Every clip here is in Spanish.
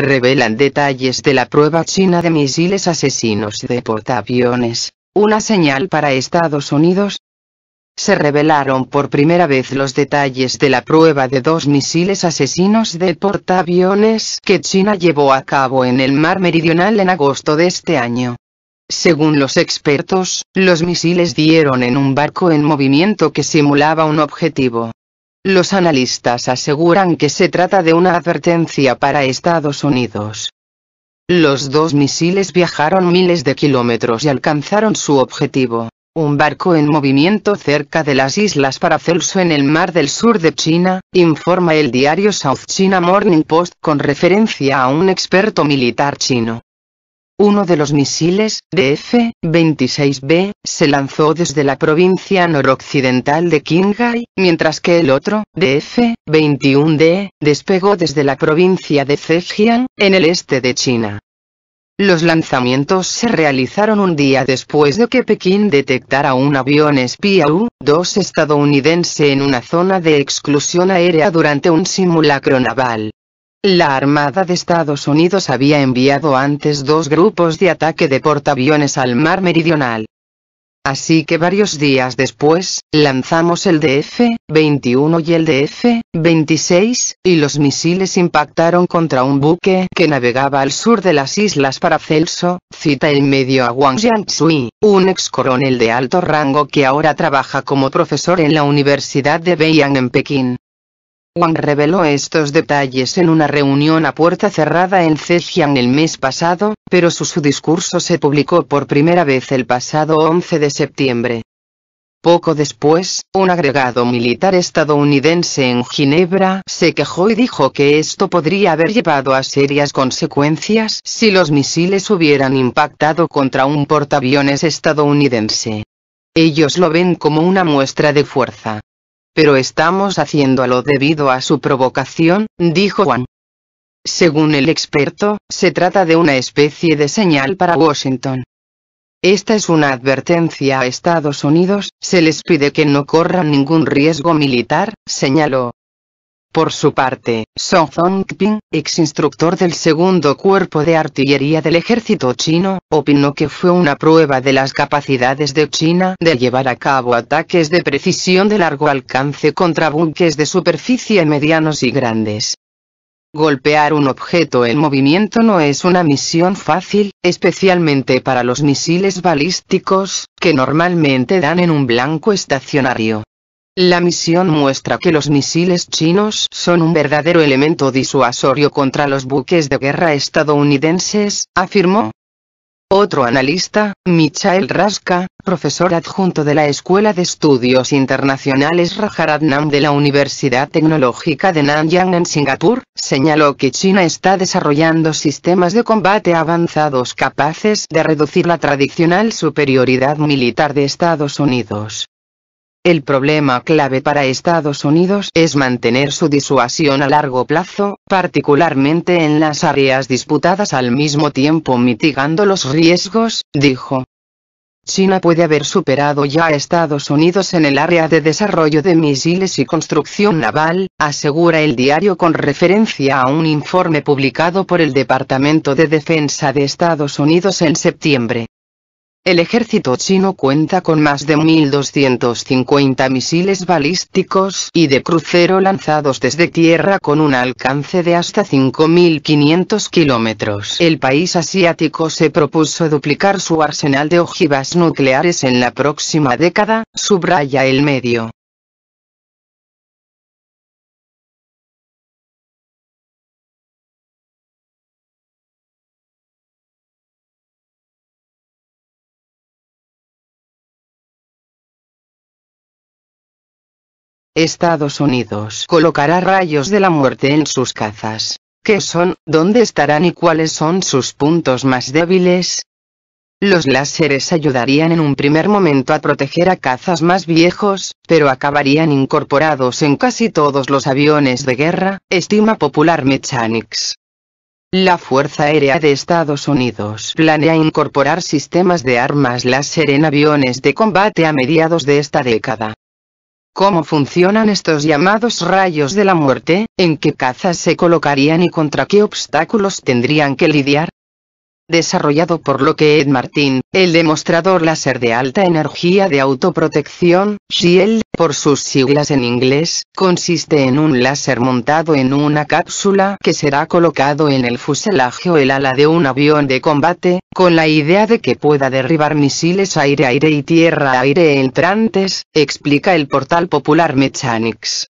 revelan detalles de la prueba china de misiles asesinos de portaaviones, una señal para Estados Unidos. Se revelaron por primera vez los detalles de la prueba de dos misiles asesinos de portaaviones que China llevó a cabo en el Mar Meridional en agosto de este año. Según los expertos, los misiles dieron en un barco en movimiento que simulaba un objetivo. Los analistas aseguran que se trata de una advertencia para Estados Unidos. Los dos misiles viajaron miles de kilómetros y alcanzaron su objetivo, un barco en movimiento cerca de las islas Paracelso en el mar del sur de China, informa el diario South China Morning Post con referencia a un experto militar chino. Uno de los misiles, DF-26B, se lanzó desde la provincia noroccidental de Qinghai, mientras que el otro, DF-21D, despegó desde la provincia de Zhejiang, en el este de China. Los lanzamientos se realizaron un día después de que Pekín detectara un avión espía U-2 estadounidense en una zona de exclusión aérea durante un simulacro naval. La Armada de Estados Unidos había enviado antes dos grupos de ataque de portaaviones al mar meridional. Así que varios días después, lanzamos el DF-21 y el DF-26, y los misiles impactaron contra un buque que navegaba al sur de las Islas Paracelso, cita el medio a Wang Jiangshui, un ex coronel de alto rango que ahora trabaja como profesor en la Universidad de Beiyang en Pekín. Wang reveló estos detalles en una reunión a puerta cerrada en Zhejiang el mes pasado, pero su, su discurso se publicó por primera vez el pasado 11 de septiembre. Poco después, un agregado militar estadounidense en Ginebra se quejó y dijo que esto podría haber llevado a serias consecuencias si los misiles hubieran impactado contra un portaaviones estadounidense. Ellos lo ven como una muestra de fuerza pero estamos haciéndolo debido a su provocación, dijo Juan. Según el experto, se trata de una especie de señal para Washington. Esta es una advertencia a Estados Unidos, se les pide que no corran ningún riesgo militar, señaló. Por su parte, Song Zongping, ex instructor del segundo cuerpo de artillería del ejército chino, opinó que fue una prueba de las capacidades de China de llevar a cabo ataques de precisión de largo alcance contra buques de superficie medianos y grandes. Golpear un objeto en movimiento no es una misión fácil, especialmente para los misiles balísticos, que normalmente dan en un blanco estacionario. La misión muestra que los misiles chinos son un verdadero elemento disuasorio contra los buques de guerra estadounidenses, afirmó. Otro analista, Michael Raska, profesor adjunto de la Escuela de Estudios Internacionales Rajaratnam de la Universidad Tecnológica de Nanyang en Singapur, señaló que China está desarrollando sistemas de combate avanzados capaces de reducir la tradicional superioridad militar de Estados Unidos. El problema clave para Estados Unidos es mantener su disuasión a largo plazo, particularmente en las áreas disputadas al mismo tiempo mitigando los riesgos, dijo. China puede haber superado ya a Estados Unidos en el área de desarrollo de misiles y construcción naval, asegura el diario con referencia a un informe publicado por el Departamento de Defensa de Estados Unidos en septiembre. El ejército chino cuenta con más de 1.250 misiles balísticos y de crucero lanzados desde tierra con un alcance de hasta 5.500 kilómetros. El país asiático se propuso duplicar su arsenal de ojivas nucleares en la próxima década, subraya el medio. Estados Unidos colocará rayos de la muerte en sus cazas. ¿Qué son, dónde estarán y cuáles son sus puntos más débiles? Los láseres ayudarían en un primer momento a proteger a cazas más viejos, pero acabarían incorporados en casi todos los aviones de guerra, estima Popular Mechanics. La Fuerza Aérea de Estados Unidos planea incorporar sistemas de armas láser en aviones de combate a mediados de esta década cómo funcionan estos llamados rayos de la muerte, en qué cazas se colocarían y contra qué obstáculos tendrían que lidiar, desarrollado por lo Ed Martin, el demostrador láser de alta energía de autoprotección, SHIELD, por sus siglas en inglés, consiste en un láser montado en una cápsula que será colocado en el fuselaje o el ala de un avión de combate, con la idea de que pueda derribar misiles aire-aire y tierra-aire entrantes, explica el portal popular Mechanics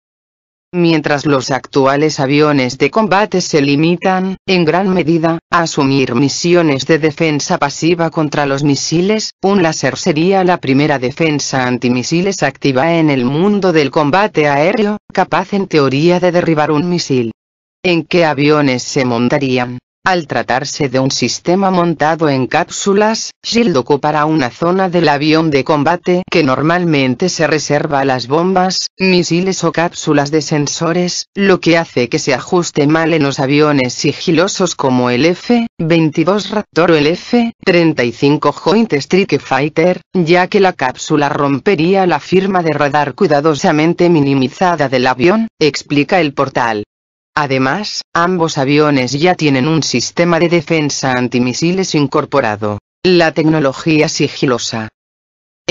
mientras los actuales aviones de combate se limitan, en gran medida, a asumir misiones de defensa pasiva contra los misiles, un láser sería la primera defensa antimisiles activa en el mundo del combate aéreo, capaz en teoría de derribar un misil. ¿En qué aviones se montarían? Al tratarse de un sistema montado en cápsulas, Shield ocupará una zona del avión de combate que normalmente se reserva a las bombas, misiles o cápsulas de sensores, lo que hace que se ajuste mal en los aviones sigilosos como el F-22 Raptor o el F-35 Joint Strike Fighter, ya que la cápsula rompería la firma de radar cuidadosamente minimizada del avión, explica el portal. Además, ambos aviones ya tienen un sistema de defensa antimisiles incorporado. La tecnología sigilosa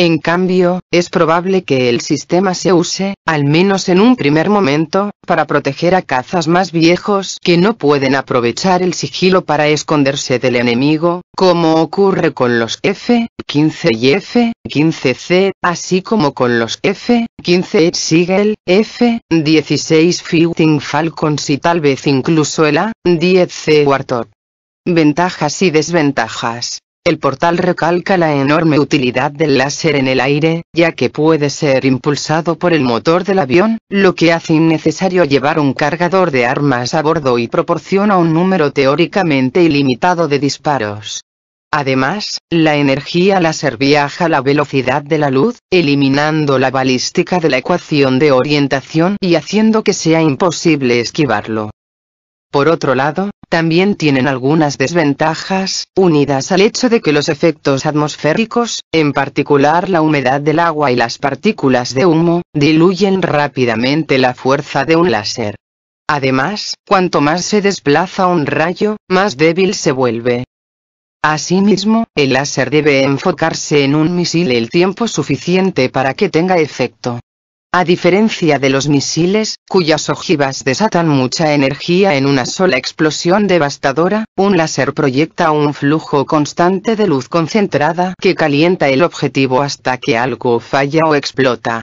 en cambio, es probable que el sistema se use, al menos en un primer momento, para proteger a cazas más viejos que no pueden aprovechar el sigilo para esconderse del enemigo, como ocurre con los F-15 y F-15C, así como con los F-15 Sigel, F-16 Fighting Falcons y tal vez incluso el A-10C Warthog. Ventajas y desventajas. El portal recalca la enorme utilidad del láser en el aire, ya que puede ser impulsado por el motor del avión, lo que hace innecesario llevar un cargador de armas a bordo y proporciona un número teóricamente ilimitado de disparos. Además, la energía láser viaja a la velocidad de la luz, eliminando la balística de la ecuación de orientación y haciendo que sea imposible esquivarlo. Por otro lado, también tienen algunas desventajas, unidas al hecho de que los efectos atmosféricos, en particular la humedad del agua y las partículas de humo, diluyen rápidamente la fuerza de un láser. Además, cuanto más se desplaza un rayo, más débil se vuelve. Asimismo, el láser debe enfocarse en un misil el tiempo suficiente para que tenga efecto. A diferencia de los misiles, cuyas ojivas desatan mucha energía en una sola explosión devastadora, un láser proyecta un flujo constante de luz concentrada que calienta el objetivo hasta que algo falla o explota.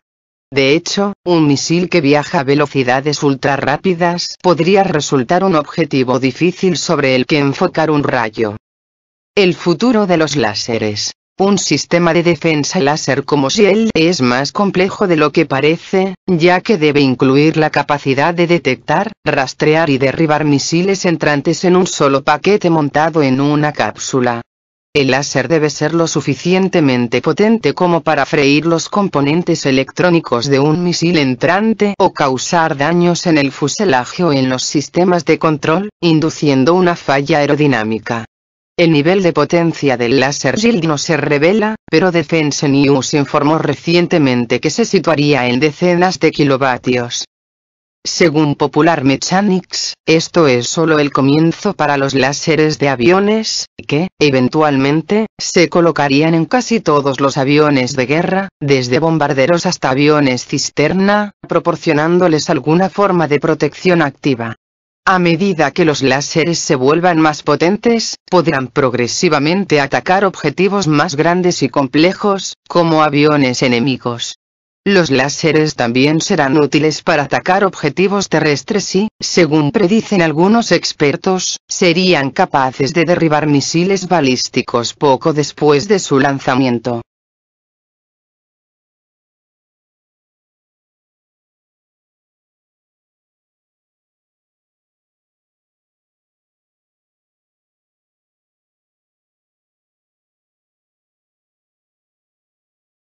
De hecho, un misil que viaja a velocidades ultrarrápidas podría resultar un objetivo difícil sobre el que enfocar un rayo. El futuro de los láseres. Un sistema de defensa láser como Shield es más complejo de lo que parece, ya que debe incluir la capacidad de detectar, rastrear y derribar misiles entrantes en un solo paquete montado en una cápsula. El láser debe ser lo suficientemente potente como para freír los componentes electrónicos de un misil entrante o causar daños en el fuselaje o en los sistemas de control, induciendo una falla aerodinámica. El nivel de potencia del láser Shield no se revela, pero Defense News informó recientemente que se situaría en decenas de kilovatios. Según Popular Mechanics, esto es solo el comienzo para los láseres de aviones, que, eventualmente, se colocarían en casi todos los aviones de guerra, desde bombarderos hasta aviones cisterna, proporcionándoles alguna forma de protección activa. A medida que los láseres se vuelvan más potentes, podrán progresivamente atacar objetivos más grandes y complejos, como aviones enemigos. Los láseres también serán útiles para atacar objetivos terrestres y, según predicen algunos expertos, serían capaces de derribar misiles balísticos poco después de su lanzamiento.